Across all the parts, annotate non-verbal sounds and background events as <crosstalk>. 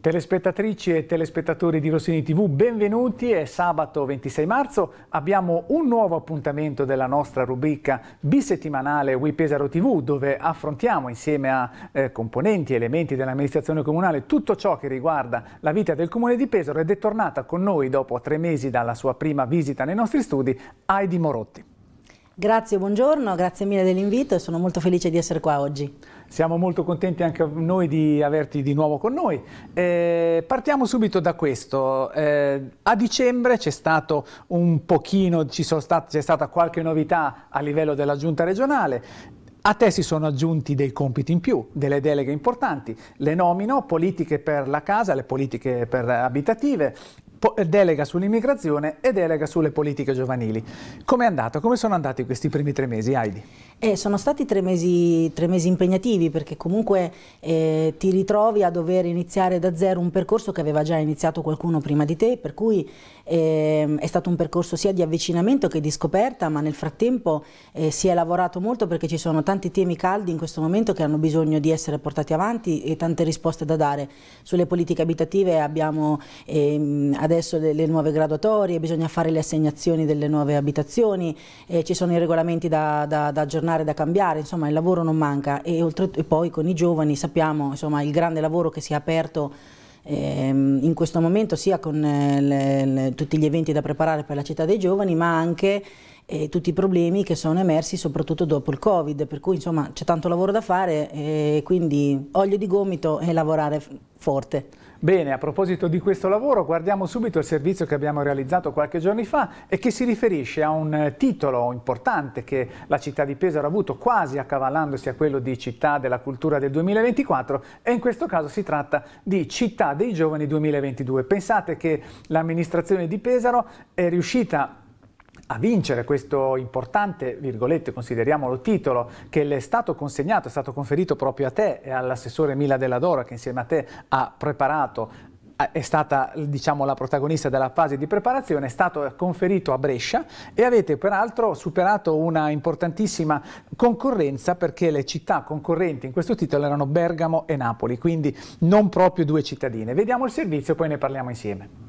Telespettatrici e telespettatori di Rossini TV, benvenuti. È sabato 26 marzo, abbiamo un nuovo appuntamento della nostra rubrica bisettimanale We Pesaro TV, dove affrontiamo insieme a eh, componenti e elementi dell'amministrazione comunale tutto ciò che riguarda la vita del comune di Pesaro ed è tornata con noi dopo tre mesi dalla sua prima visita nei nostri studi, Heidi Morotti. Grazie, buongiorno, grazie mille dell'invito e sono molto felice di essere qua oggi. Siamo molto contenti anche noi di averti di nuovo con noi. Eh, partiamo subito da questo. Eh, a dicembre c'è stato un pochino, c'è stata qualche novità a livello della giunta regionale. A te si sono aggiunti dei compiti in più, delle deleghe importanti, le nomino, politiche per la casa, le politiche per abitative, eh, delega sull'immigrazione e delega sulle politiche giovanili. Come è andato? Come sono andati questi primi tre mesi, Heidi? Eh, sono stati tre mesi, tre mesi, impegnativi perché comunque eh, ti ritrovi a dover iniziare da zero un percorso che aveva già iniziato qualcuno prima di te, per cui eh, è stato un percorso sia di avvicinamento che di scoperta, ma nel frattempo eh, si è lavorato molto perché ci sono tanti temi caldi in questo momento che hanno bisogno di essere portati avanti e tante risposte da dare. Sulle politiche abitative abbiamo ehm, adesso le, le, nuove graduatorie, bisogna fare le assegnazioni delle nuove abitazioni, eh, ci sono i regolamenti da, da, da, aggiornare, da cambiare, insomma il lavoro non manca e, oltre, e poi con i giovani sappiamo insomma, il grande lavoro che si è aperto Ehm, in questo momento sia con eh, le, le, tutti gli eventi da preparare per la città dei giovani ma anche eh, tutti i problemi che sono emersi soprattutto dopo il covid per cui insomma c'è tanto lavoro da fare e eh, quindi olio di gomito e lavorare forte. Bene, a proposito di questo lavoro, guardiamo subito il servizio che abbiamo realizzato qualche giorno fa e che si riferisce a un eh, titolo importante che la città di Pesaro ha avuto quasi accavallandosi a quello di Città della Cultura del 2024 e in questo caso si tratta di Città dei Giovani 2022. Pensate che l'amministrazione di Pesaro è riuscita a vincere questo importante, virgolette, consideriamolo titolo, che le è stato consegnato, è stato conferito proprio a te e all'assessore Mila Della Dora che insieme a te ha preparato è stata diciamo, la protagonista della fase di preparazione, è stato conferito a Brescia e avete peraltro superato una importantissima concorrenza perché le città concorrenti in questo titolo erano Bergamo e Napoli, quindi non proprio due cittadine. Vediamo il servizio e poi ne parliamo insieme.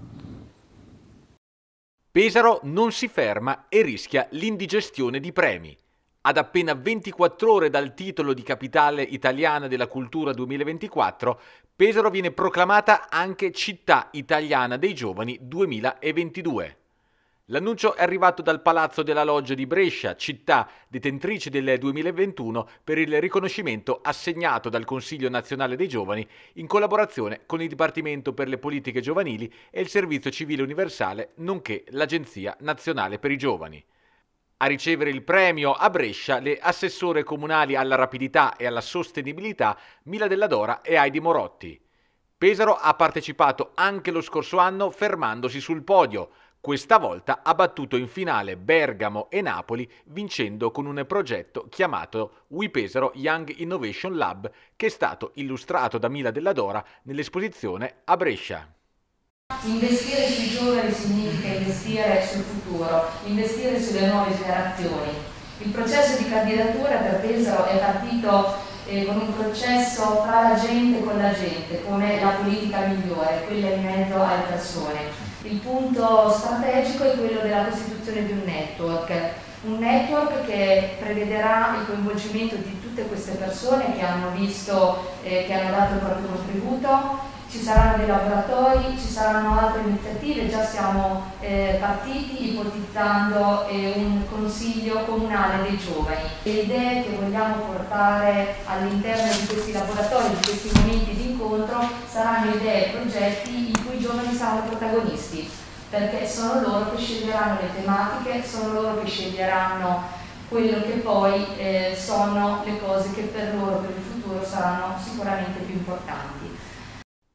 Pesaro non si ferma e rischia l'indigestione di premi. Ad appena 24 ore dal titolo di capitale italiana della cultura 2024, Pesaro viene proclamata anche città italiana dei giovani 2022. L'annuncio è arrivato dal Palazzo della Loggia di Brescia, città detentrice del 2021 per il riconoscimento assegnato dal Consiglio nazionale dei giovani in collaborazione con il Dipartimento per le politiche giovanili e il Servizio civile universale, nonché l'Agenzia nazionale per i giovani. A ricevere il premio a Brescia le assessore comunali alla rapidità e alla sostenibilità Mila Della Dora e Heidi Morotti. Pesaro ha partecipato anche lo scorso anno fermandosi sul podio, questa volta ha battuto in finale Bergamo e Napoli vincendo con un progetto chiamato Wipesaro Young Innovation Lab che è stato illustrato da Mila Della Dora nell'esposizione a Brescia. Investire sui giovani significa investire sul futuro, investire sulle nuove generazioni. Il processo di candidatura per Pesaro è partito eh, con un processo tra la gente e con la gente, come la politica migliore, quella in mezzo alle persone il punto strategico è quello della costituzione di un network, un network che prevederà il coinvolgimento di tutte queste persone che hanno visto, eh, che hanno dato il proprio contributo ci saranno dei laboratori, ci saranno altre iniziative, già siamo eh, partiti ipotizzando eh, un consiglio comunale dei giovani. Le idee che vogliamo portare all'interno di questi laboratori, di questi momenti di incontro, saranno idee e progetti in cui i giovani saranno protagonisti, perché sono loro che sceglieranno le tematiche, sono loro che sceglieranno quello che poi eh, sono le cose che per loro, per il futuro, saranno sicuramente più importanti.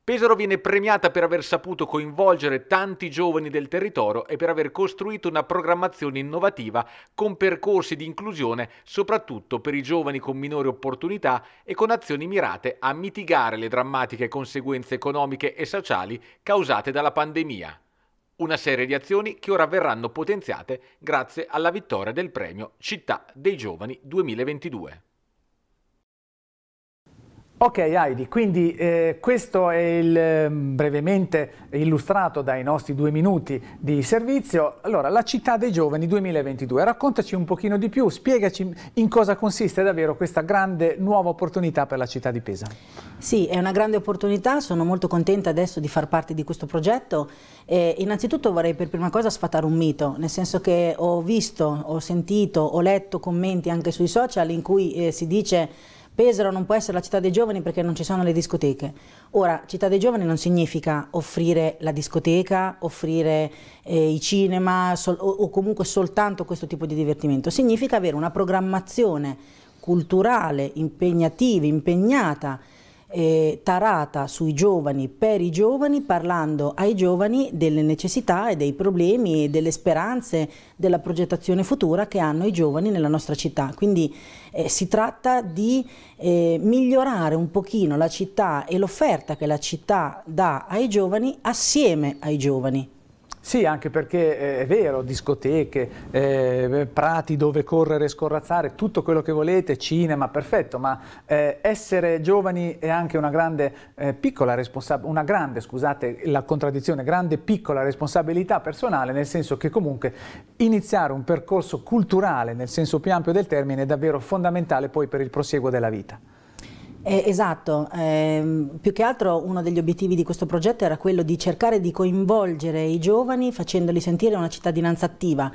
Pesaro viene premiata per aver saputo coinvolgere tanti giovani del territorio e per aver costruito una programmazione innovativa con percorsi di inclusione soprattutto per i giovani con minori opportunità e con azioni mirate a mitigare le drammatiche conseguenze economiche e sociali causate dalla pandemia. Una serie di azioni che ora verranno potenziate grazie alla vittoria del premio Città dei Giovani 2022. Ok Heidi, quindi eh, questo è il, ehm, brevemente illustrato dai nostri due minuti di servizio. Allora, la città dei giovani 2022, raccontaci un pochino di più, spiegaci in cosa consiste davvero questa grande nuova opportunità per la città di Pesa. Sì, è una grande opportunità, sono molto contenta adesso di far parte di questo progetto. Eh, innanzitutto vorrei per prima cosa sfatare un mito, nel senso che ho visto, ho sentito, ho letto commenti anche sui social in cui eh, si dice Pesaro non può essere la città dei giovani perché non ci sono le discoteche. Ora, città dei giovani non significa offrire la discoteca, offrire eh, i cinema sol, o, o comunque soltanto questo tipo di divertimento, significa avere una programmazione culturale, impegnativa, impegnata eh, tarata sui giovani, per i giovani, parlando ai giovani delle necessità e dei problemi e delle speranze della progettazione futura che hanno i giovani nella nostra città. Quindi eh, si tratta di eh, migliorare un pochino la città e l'offerta che la città dà ai giovani assieme ai giovani. Sì, anche perché eh, è vero, discoteche, eh, prati dove correre e scorrazzare, tutto quello che volete, cinema, perfetto, ma eh, essere giovani è anche una grande, eh, piccola responsabilità, una grande, scusate la contraddizione, grande piccola responsabilità personale, nel senso che comunque iniziare un percorso culturale nel senso più ampio del termine è davvero fondamentale poi per il prosieguo della vita. Eh, esatto, eh, più che altro uno degli obiettivi di questo progetto era quello di cercare di coinvolgere i giovani facendoli sentire una cittadinanza attiva.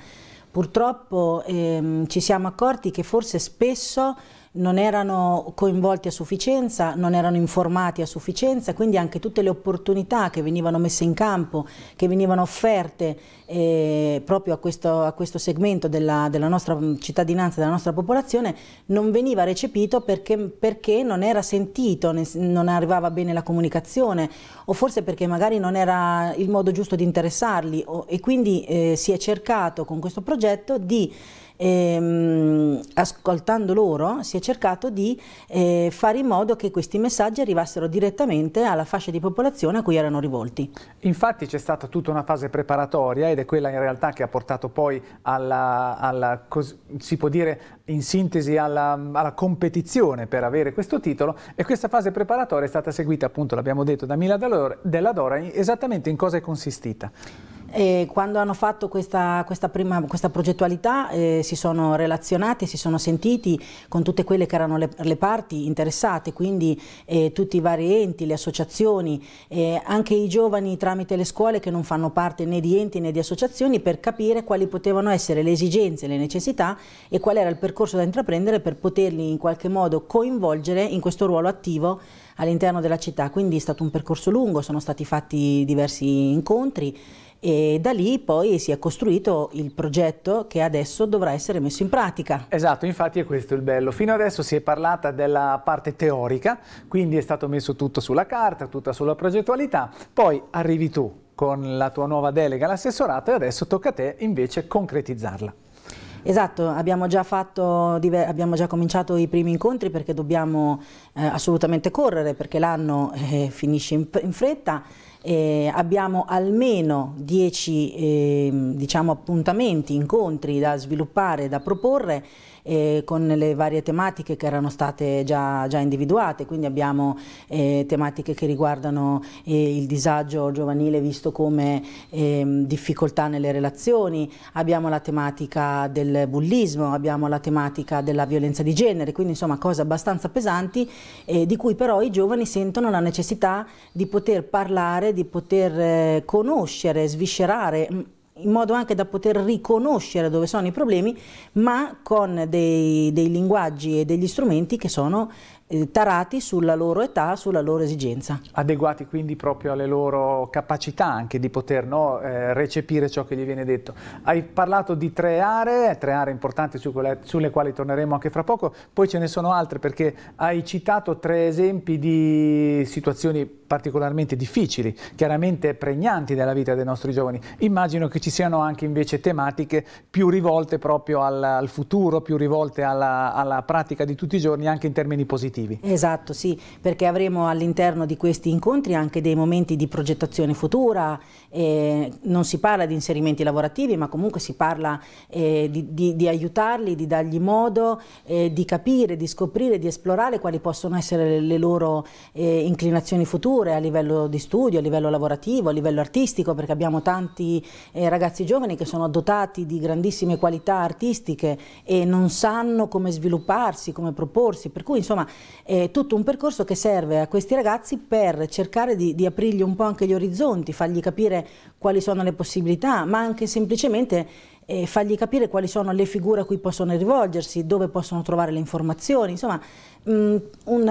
Purtroppo ehm, ci siamo accorti che forse spesso non erano coinvolti a sufficienza, non erano informati a sufficienza, quindi anche tutte le opportunità che venivano messe in campo, che venivano offerte eh, proprio a questo, a questo segmento della, della, nostra cittadinanza, della nostra popolazione, non veniva recepito perché, perché non era sentito, non arrivava bene la comunicazione o forse perché magari non era il modo giusto di interessarli o, e quindi eh, si è cercato con questo progetto di ehm, ascoltando loro si è cercato di eh, fare in modo che questi messaggi arrivassero direttamente alla fascia di popolazione a cui erano rivolti. Infatti c'è stata tutta una fase preparatoria ed è quella in realtà che ha portato poi alla, alla si può dire in sintesi alla, alla competizione per avere questo titolo e questa fase preparatoria è stata seguita appunto l'abbiamo detto da Mila Della Dora esattamente in cosa è consistita? E quando hanno fatto questa, questa, prima, questa progettualità eh, si sono relazionati, si sono sentiti con tutte quelle che erano le, le parti interessate, quindi eh, tutti i vari enti, le associazioni, eh, anche i giovani tramite le scuole che non fanno parte né di enti né di associazioni per capire quali potevano essere le esigenze, le necessità e qual era il percorso da intraprendere per poterli in qualche modo coinvolgere in questo ruolo attivo all'interno della città. Quindi è stato un percorso lungo, sono stati fatti diversi incontri e da lì poi si è costruito il progetto che adesso dovrà essere messo in pratica. Esatto, infatti è questo il bello. Fino adesso si è parlata della parte teorica, quindi è stato messo tutto sulla carta, tutta sulla progettualità, poi arrivi tu con la tua nuova delega all'assessorato e adesso tocca a te invece concretizzarla. Esatto, abbiamo già, fatto, abbiamo già, cominciato i primi incontri perché dobbiamo eh, assolutamente correre perché l'anno eh, finisce in, in fretta eh, abbiamo almeno 10 eh, diciamo, appuntamenti, incontri da sviluppare, da proporre eh, con le varie tematiche che erano state già, già individuate, quindi abbiamo eh, tematiche che riguardano eh, il disagio giovanile visto come ehm, difficoltà nelle relazioni, abbiamo la tematica del bullismo, abbiamo la tematica della violenza di genere, quindi insomma cose abbastanza pesanti eh, di cui però i giovani sentono la necessità di poter parlare, di poter eh, conoscere, sviscerare mm, in modo anche da poter riconoscere dove sono i problemi, ma con dei, dei linguaggi e degli strumenti che sono eh, tarati sulla loro età, sulla loro esigenza. Adeguati quindi proprio alle loro capacità anche di poter no, eh, recepire ciò che gli viene detto. Hai parlato di tre aree, tre aree importanti su quelle, sulle quali torneremo anche fra poco, poi ce ne sono altre perché hai citato tre esempi di situazioni particolarmente difficili, chiaramente pregnanti della vita dei nostri giovani. Immagino che ci siano anche invece tematiche più rivolte proprio al, al futuro, più rivolte alla, alla, pratica di tutti i giorni, anche in termini positivi. Esatto, sì, perché avremo all'interno di questi incontri anche dei momenti di progettazione futura, eh, non si parla di inserimenti lavorativi, ma comunque si parla eh, di, di, di, aiutarli, di dargli modo, eh, di capire, di scoprire, di esplorare quali possono essere le loro eh, inclinazioni future future a livello di studio, a livello lavorativo, a livello artistico, perché abbiamo tanti eh, ragazzi giovani che sono dotati di grandissime qualità artistiche e non sanno come svilupparsi, come proporsi, per cui insomma è tutto un percorso che serve a questi ragazzi per cercare di, di aprirgli un po' anche gli orizzonti, fargli capire quali sono le possibilità, ma anche semplicemente e eh, fargli capire quali sono le figure a cui possono rivolgersi, dove possono trovare le informazioni, insomma mm, eh, un,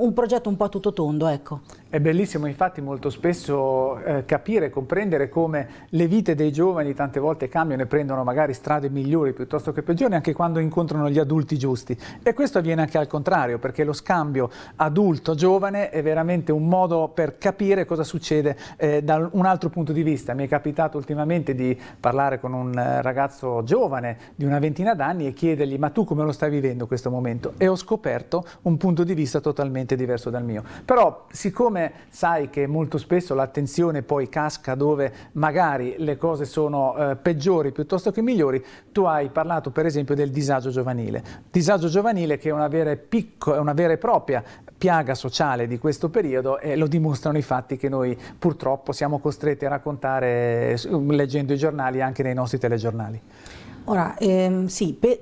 un, progetto un po' a tutto tondo. Ecco. È bellissimo infatti molto spesso eh, capire, comprendere come le vite dei giovani tante volte cambiano e prendono magari strade migliori piuttosto che peggiori anche quando incontrano gli adulti giusti. E questo avviene anche al contrario perché lo scambio adulto-giovane è veramente un modo per capire cosa succede eh, da un altro punto di vista. Mi è capitato ultimamente di parlare con un eh, ragazzo giovane di una ventina d'anni e chiedergli ma tu come lo stai vivendo questo momento? E ho scoperto un punto di vista totalmente diverso dal mio. Però siccome siccome sai che molto spesso l'attenzione poi casca dove magari le cose sono eh, peggiori piuttosto che migliori, tu hai parlato per esempio del disagio giovanile. Disagio giovanile che è una vera, picco, una vera e propria piaga sociale di questo periodo e lo dimostrano i fatti che noi purtroppo siamo costretti a raccontare eh, leggendo i giornali anche nei nostri telegiornali. Ora, ehm, sì, Pe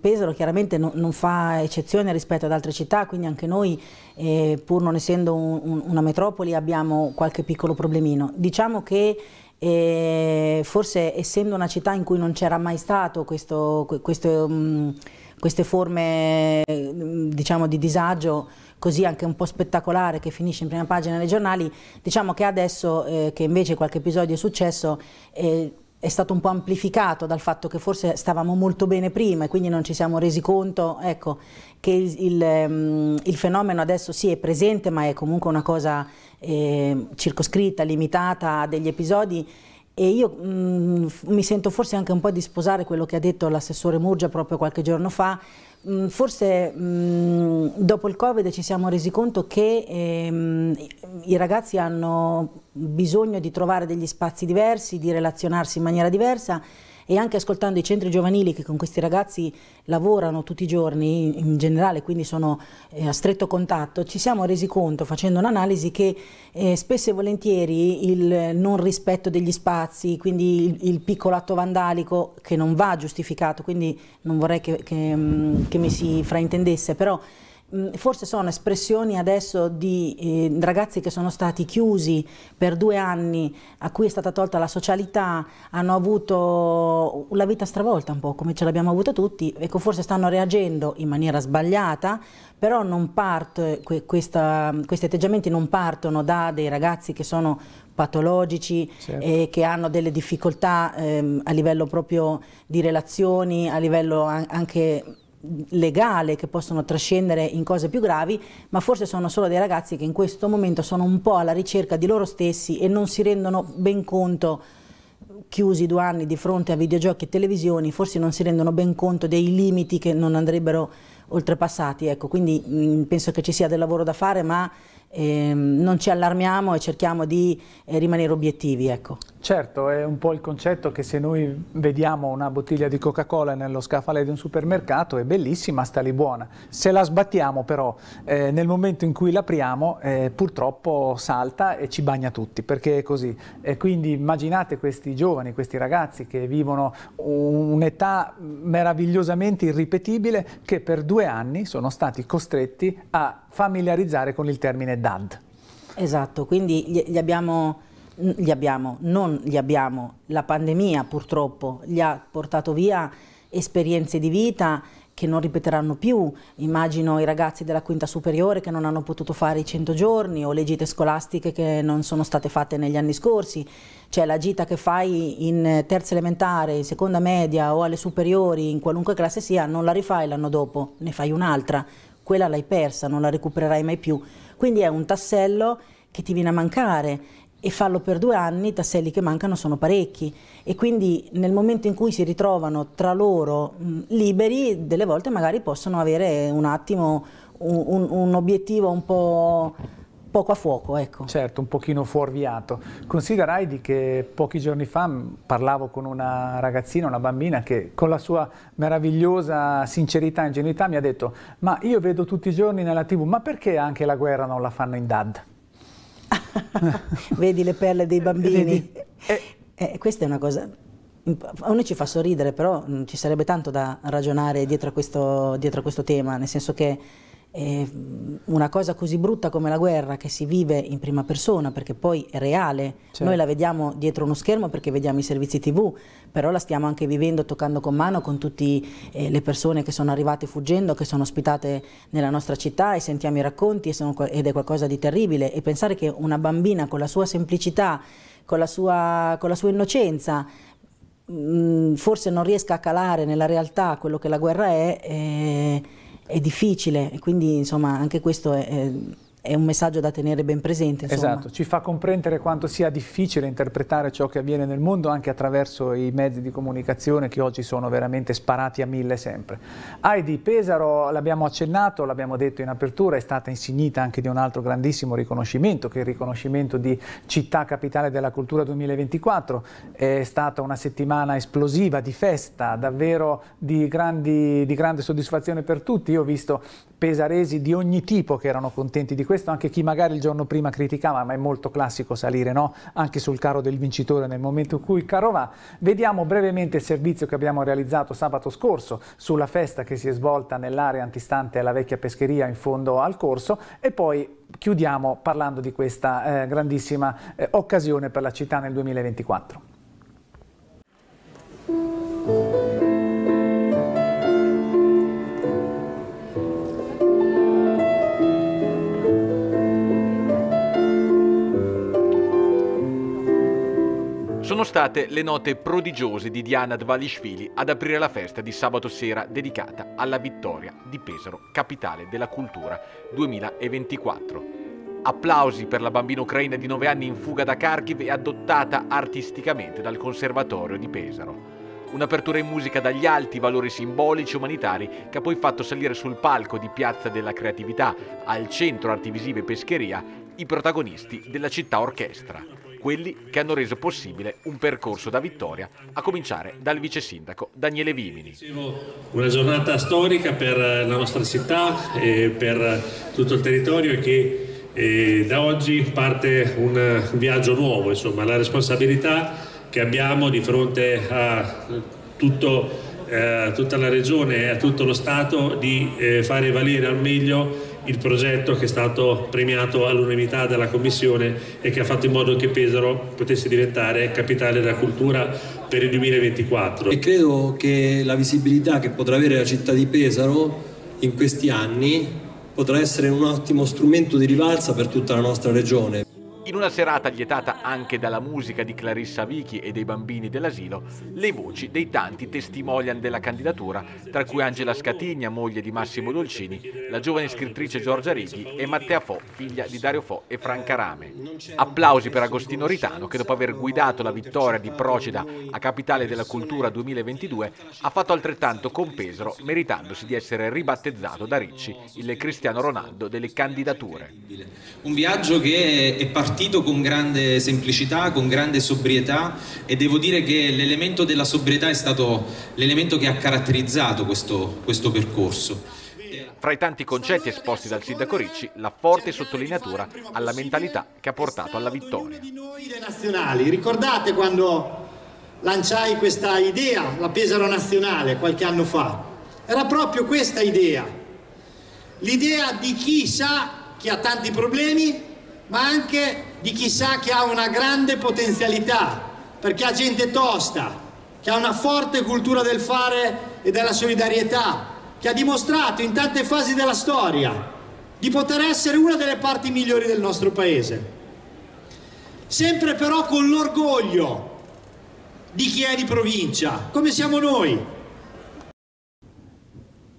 Pesaro chiaramente no non fa eccezione rispetto ad altre città, quindi anche noi, eh, pur non essendo un, un, una metropoli, abbiamo qualche piccolo problemino. Diciamo che eh, forse essendo una città in cui non c'era mai stato questo, questo, mh, queste forme diciamo, di disagio, così anche un po' spettacolare che finisce in prima pagina nei giornali, diciamo che adesso eh, che invece qualche episodio è successo eh, è stato un po' amplificato dal fatto che forse stavamo molto bene prima e quindi non ci siamo resi conto ecco, che il, il, ehm, il, fenomeno adesso sì è presente ma è comunque una cosa eh, circoscritta, limitata a degli episodi e io mh, mm, mi sento forse anche un po' di sposare quello che ha detto l'assessore Murgia proprio qualche giorno fa Mm, forse mh, mm, dopo il Covid ci siamo resi conto che ehm, i ragazzi hanno bisogno di trovare degli spazi diversi, di relazionarsi in maniera diversa e anche ascoltando i centri giovanili che con questi ragazzi lavorano tutti i giorni in generale, quindi sono eh, a stretto contatto, ci siamo resi conto facendo un'analisi che eh, spesso e volentieri il non rispetto degli spazi, quindi il, piccolo atto vandalico che non va giustificato, quindi non vorrei che, che, mm, che mi si fraintendesse, però Mm, forse sono espressioni adesso di eh, ragazzi che sono stati chiusi per due anni, a cui è stata tolta la socialità, hanno avuto la vita stravolta un po', come ce l'abbiamo avuta tutti, ecco, forse stanno reagendo in maniera sbagliata, però parte, que, questa, questi atteggiamenti non partono da dei ragazzi che sono patologici certo. e eh, che hanno delle difficoltà ehm, a livello proprio di relazioni, a livello anche legale che possono trascendere in cose più gravi, ma forse sono solo dei ragazzi che in questo momento sono un po' alla ricerca di loro stessi e non si rendono ben conto chiusi due anni di fronte a videogiochi e televisioni, forse non si rendono ben conto dei limiti che non andrebbero oltrepassati. Ecco, quindi mh, mm, penso che ci sia del lavoro da fare, ma eh, non ci allarmiamo e cerchiamo di eh, rimanere obiettivi. Ecco. Certo, è un po' il concetto che se noi vediamo una bottiglia di Coca-Cola nello scaffale di un supermercato è bellissima, sta lì buona. Se la sbattiamo però eh, nel momento in cui l'apriamo eh, purtroppo salta e ci bagna tutti, perché è così. E quindi immaginate questi giovani, questi ragazzi che vivono un'età meravigliosamente irripetibile che per due anni sono stati costretti a familiarizzare con il termine DAD. Esatto, quindi gli abbiamo, gli abbiamo, non gli abbiamo, la pandemia purtroppo gli ha portato via esperienze di vita che non ripeteranno più, immagino i ragazzi della quinta superiore che non hanno potuto fare i 100 giorni o le gite scolastiche che non sono state fatte negli anni scorsi, cioè la gita che fai in terza elementare, in seconda media o alle superiori, in qualunque classe sia, non la rifai l'anno dopo, ne fai un'altra, quella l'hai persa, non la recupererai mai più. Quindi è un tassello che ti viene a mancare e farlo per due anni, i tasselli che mancano sono parecchi e quindi nel momento in cui si ritrovano tra loro mh, mm, liberi, delle volte magari possono avere un attimo un, un, un obiettivo un po' poco a fuoco. Ecco. Certo, un pochino fuorviato. Considerai Heidi che pochi giorni fa parlavo con una ragazzina, una bambina, che con la sua meravigliosa sincerità e ingenuità mi ha detto ma io vedo tutti i giorni nella tv, ma perché anche la guerra non la fanno in DAD? <laughs> Vedi le perle dei bambini? Eh, eh, questa è una cosa a noi ci fa sorridere, però mm, ci sarebbe tanto da ragionare dietro a questo, dietro a questo tema, nel senso che Mm, una cosa così brutta come la guerra che si vive in prima persona perché poi è reale, certo. noi la vediamo dietro uno schermo perché vediamo i servizi tv, però la stiamo anche vivendo toccando con mano con tutte eh, le persone che sono arrivate fuggendo, che sono ospitate nella nostra città e sentiamo i racconti sono, ed è qualcosa di terribile e pensare che una bambina con la sua semplicità, con la sua, con la sua innocenza, mh, mm, forse non riesca a calare nella realtà quello che la guerra è. Eh, è difficile, quindi insomma anche questo è, è è un messaggio da tenere ben presente. Insomma. Esatto, ci fa comprendere quanto sia difficile interpretare ciò che avviene nel mondo anche attraverso i mezzi di comunicazione che oggi sono veramente sparati a mille sempre. Heidi Pesaro, l'abbiamo accennato, l'abbiamo detto in apertura, è stata insignita anche di un altro grandissimo riconoscimento, che è il riconoscimento di Città Capitale della Cultura 2024. È stata una settimana esplosiva di festa, davvero di, grandi, di grande soddisfazione per tutti. Io ho visto pesaresi di ogni tipo che erano contenti di questo, anche chi magari il giorno prima criticava, ma è molto classico salire no? anche sul carro del vincitore nel momento in cui il carro va. Vediamo brevemente il servizio che abbiamo realizzato sabato scorso sulla festa che si è svolta nell'area antistante alla vecchia pescheria in fondo al corso e poi chiudiamo parlando di questa eh, grandissima eh, occasione per la città nel 2024. sono state le note prodigiose di Diana Dvalishvili ad aprire la festa di sabato sera dedicata alla vittoria di Pesaro, capitale della cultura 2024. Applausi per la bambina ucraina di 9 anni in fuga da Kharkiv e adottata artisticamente dal Conservatorio di Pesaro. Un'apertura in musica dagli alti valori simbolici umanitari che ha poi fatto salire sul palco di Piazza della Creatività, al Centro Arti Visive Pescheria, i protagonisti della città orchestra quelli che hanno reso possibile un percorso da vittoria, a cominciare dal vice sindaco Daniele Vimini. Una giornata storica per la nostra città e per tutto il territorio e che eh, da oggi parte un viaggio nuovo, insomma, la responsabilità che abbiamo di fronte a tutto, eh, tutta la regione e a tutto lo Stato di eh, fare valere al meglio il progetto che è stato premiato all'unanimità dalla Commissione e che ha fatto in modo che Pesaro potesse diventare capitale della cultura per il 2024. E credo che la visibilità che potrà avere la città di Pesaro in questi anni potrà essere un ottimo strumento di rivalsa per tutta la nostra regione. In una serata lietata anche dalla musica di Clarissa Vichi e dei bambini dell'asilo, le voci dei tanti testimonian della candidatura, tra cui Angela Scatigna, moglie di Massimo Dolcini, la giovane scrittrice Giorgia Righi e Mattea Fo, figlia di Dario Fo e Franca Rame. Applausi per Agostino Ritano che dopo aver guidato la vittoria di Procida a Capitale della Cultura 2022 ha fatto altrettanto con Pesaro, meritandosi di essere ribattezzato da Ricci, il Cristiano Ronaldo delle candidature. Un viaggio che è partito partito con grande semplicità, con grande sobrietà e devo dire che l'elemento della sobrietà è stato l'elemento che ha caratterizzato questo, questo percorso. Fra i tanti concetti esposti dal sindaco Ricci, la forte sottolineatura alla mentalità che ha portato alla vittoria. Ricordate quando lanciai questa idea, la Pesaro Nazionale, qualche anno fa? Era proprio questa idea, l'idea di chi sa che ha tanti problemi ma anche di chi sa che ha una grande potenzialità, perché ha gente tosta, che ha una forte cultura del fare e della solidarietà, che ha dimostrato in tante fasi della storia di poter essere una delle parti migliori del nostro paese. Sempre però con l'orgoglio di chi è di provincia, come siamo noi,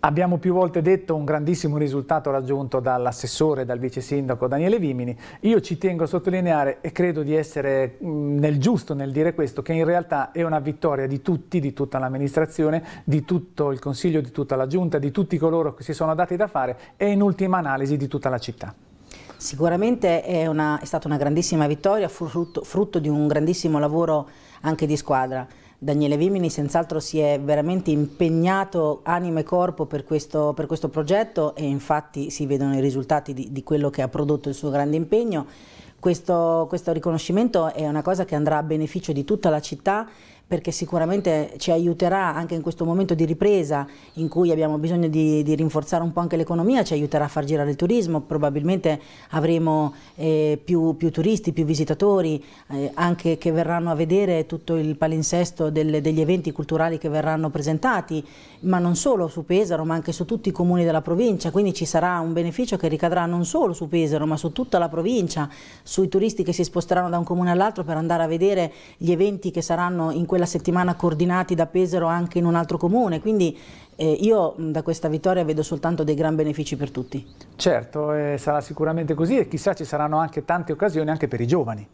Abbiamo più volte detto un grandissimo risultato raggiunto dall'assessore dal vice sindaco Daniele Vimini. Io ci tengo a sottolineare e credo di essere nel giusto nel dire questo, che in realtà è una vittoria di tutti, di tutta l'amministrazione, di tutto il consiglio, di tutta la giunta, di tutti coloro che si sono dati da fare e in ultima analisi di tutta la città. Sicuramente è, una, è stata una grandissima vittoria, frutto, frutto di un grandissimo lavoro anche di squadra. Daniele Vimini senz'altro si è veramente impegnato anima e corpo per questo, per questo, progetto e infatti si vedono i risultati di, di quello che ha prodotto il suo grande impegno. Questo, questo riconoscimento è una cosa che andrà a beneficio di tutta la città perché sicuramente ci aiuterà anche in questo momento di ripresa in cui abbiamo bisogno di, di rinforzare un po' anche l'economia, ci aiuterà a far girare il turismo, probabilmente avremo eh, più, più, turisti, più visitatori, eh, anche che verranno a vedere tutto il palinsesto del, degli eventi culturali che verranno presentati, ma non solo su Pesaro, ma anche su tutti i comuni della provincia, quindi ci sarà un beneficio che ricadrà non solo su Pesaro, ma su tutta la provincia, sui turisti che si sposteranno da un comune all'altro per andare a vedere gli eventi che saranno in quella quella settimana coordinati da Pesaro anche in un altro comune, quindi eh, io da questa vittoria vedo soltanto dei gran benefici per tutti. Certo, eh, sarà sicuramente così e chissà ci saranno anche tante occasioni anche per i giovani.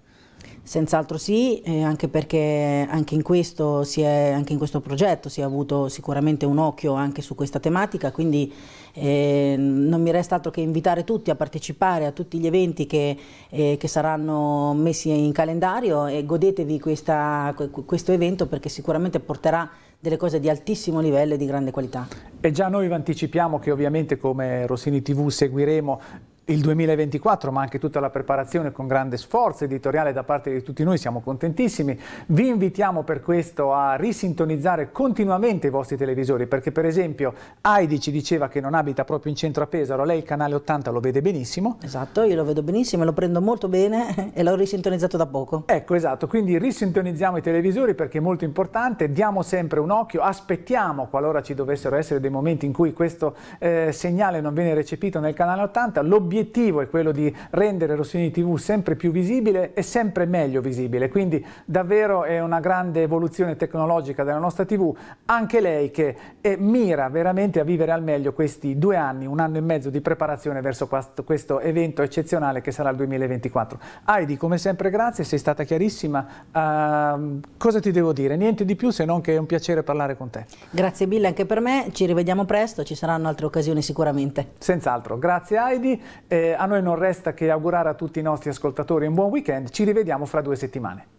Senz'altro sì, eh, anche perché anche in, questo è, anche in, questo progetto si è avuto sicuramente un occhio anche su questa tematica, quindi eh, non mi resta altro che invitare tutti a partecipare a tutti gli eventi che, eh, che saranno messi in calendario e godetevi questa, questo evento perché sicuramente porterà delle cose di altissimo livello e di grande qualità. E già noi vi anticipiamo che ovviamente come Rossini TV seguiremo il 2024, ma anche tutta la preparazione con grande sforzo editoriale da parte di tutti noi, siamo contentissimi. Vi invitiamo per questo a risintonizzare continuamente i vostri televisori, perché per esempio Heidi ci diceva che non abita proprio in centro a Pesaro, lei il canale 80 lo vede benissimo. Esatto, io lo vedo benissimo, e lo prendo molto bene <laughs> e l'ho risintonizzato da poco. Ecco, esatto, quindi risintonizziamo i televisori perché è molto importante, diamo sempre un occhio, aspettiamo qualora ci dovessero essere dei momenti in cui questo eh, segnale non viene recepito nel canale 80, l'obiettivo L'obiettivo è quello di rendere Rossini TV sempre più visibile e sempre meglio visibile, quindi davvero è una grande evoluzione tecnologica della nostra TV, anche lei che mira veramente a vivere al meglio questi due anni, un anno e mezzo di preparazione verso questo evento eccezionale che sarà il 2024. Heidi, come sempre grazie, sei stata chiarissima. Uh, cosa ti devo dire? Niente di più se non che è un piacere parlare con te. Grazie mille anche per me, ci rivediamo presto, ci saranno altre occasioni sicuramente. Senz'altro, grazie Heidi. Eh, a noi non resta che augurare a tutti i nostri ascoltatori un buon weekend, ci rivediamo fra due settimane.